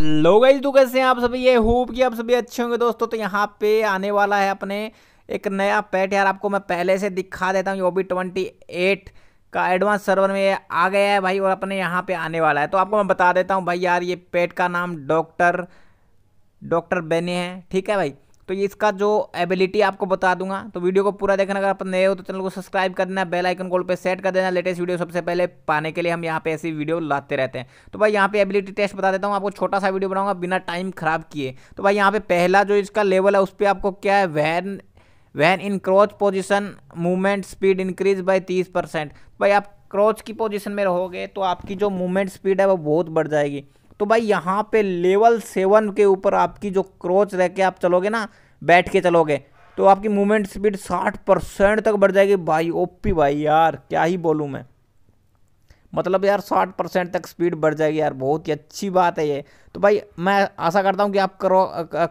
hello गई तो कैसे हैं आप सभी ये होप कि आप सभी अच्छे होंगे दोस्तों तो यहाँ पे आने वाला है अपने एक नया पैट यार आपको मैं पहले से दिखा देता हूँ यो ओबी ट्वेंटी एट का एडवांस सर्वर में आ गया है भाई और अपने यहाँ पे आने वाला है तो आपको मैं बता देता हूँ भाई यार ये पेट का नाम डॉक्टर डॉक्टर बेनी है ठीक है भाई तो ये इसका जो एबिलिटी आपको बता दूंगा तो वीडियो को पूरा देखना अगर आप नए हो तो चैनल को सब्सक्राइब कर देना बेल आइकन कॉल पे सेट कर देना लेटेस्ट वीडियो सबसे पहले पाने के लिए हम यहाँ पे ऐसी वीडियो लाते रहते हैं तो भाई यहाँ पे एबिलिटी टेस्ट बता देता हूँ आपको छोटा सा वीडियो बनाऊंगा बिना टाइम खराब किए तो भाई यहाँ पे पहला जो इसका लेवल है उस पर आपको क्या है when when in crouch position movement speed increase by तीस परसेंट भाई आप क्रोच की पोजिशन में रहोगे तो आपकी जो मूवमेंट स्पीड है वो बहुत बढ़ जाएगी तो भाई यहाँ पे लेवल सेवन के ऊपर आपकी जो क्रोच रह के आप चलोगे ना बैठ के चलोगे तो आपकी मूवमेंट स्पीड साठ परसेंट तक बढ़ जाएगी भाई ओपी भाई यार क्या ही बोलूँ मैं मतलब यार साठ परसेंट तक स्पीड बढ़ जाएगी यार बहुत ही अच्छी बात है ये तो भाई मैं आशा करता हूँ कि आप करो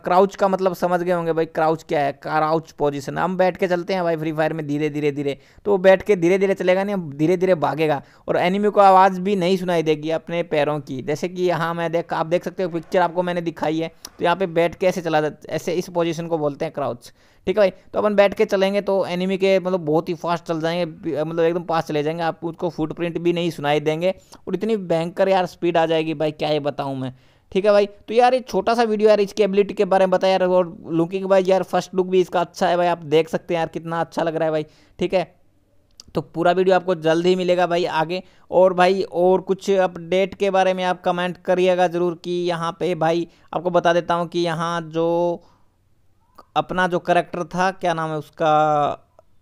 क्राउच का मतलब समझ गए होंगे भाई क्राउच क्या है क्राउच पोजीशन हम बैठ के चलते हैं भाई फ्री फायर में धीरे धीरे धीरे तो बैठ के धीरे धीरे चलेगा नहीं धीरे धीरे भागेगा और एनिमी को आवाज़ भी नहीं सुनाई देगी अपने पैरों की जैसे कि यहाँ मैं देख आप देख सकते हो पिक्चर आपको मैंने दिखाई है तो यहाँ पर बैठ के ऐसे चला ऐसे इस पोजिशन को बोलते हैं क्राउच ठीक है भाई तो अपन बैठ के चलेंगे तो एनिमी के मतलब बहुत ही फास्ट चल जाएंगे मतलब एकदम पास चले जाएंगे आप उसको फुटप्रिंट भी नहीं सुनाई देंगे और इतनी भयंकर यार स्पीड आ जाएगी भाई क्या ये बताऊँ मैं ठीक है भाई तो यार ये छोटा सा वीडियो यार इसकी एबिलिटी के बारे में बताया यार और लुकिंग वाइज यार फर्स्ट लुक भी इसका अच्छा है भाई आप देख सकते हैं यार कितना अच्छा लग रहा है भाई ठीक है तो पूरा वीडियो आपको जल्द ही मिलेगा भाई आगे और भाई और कुछ अपडेट के बारे में आप कमेंट करिएगा ज़रूर कि यहाँ पे भाई आपको बता देता हूँ कि यहाँ जो अपना जो करेक्टर था क्या नाम है उसका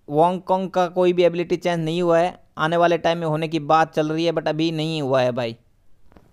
वॉन्ग कॉन्ग का कोई भी एबिलिटी चेंज नहीं हुआ है आने वाले टाइम में होने की बात चल रही है बट अभी नहीं हुआ है भाई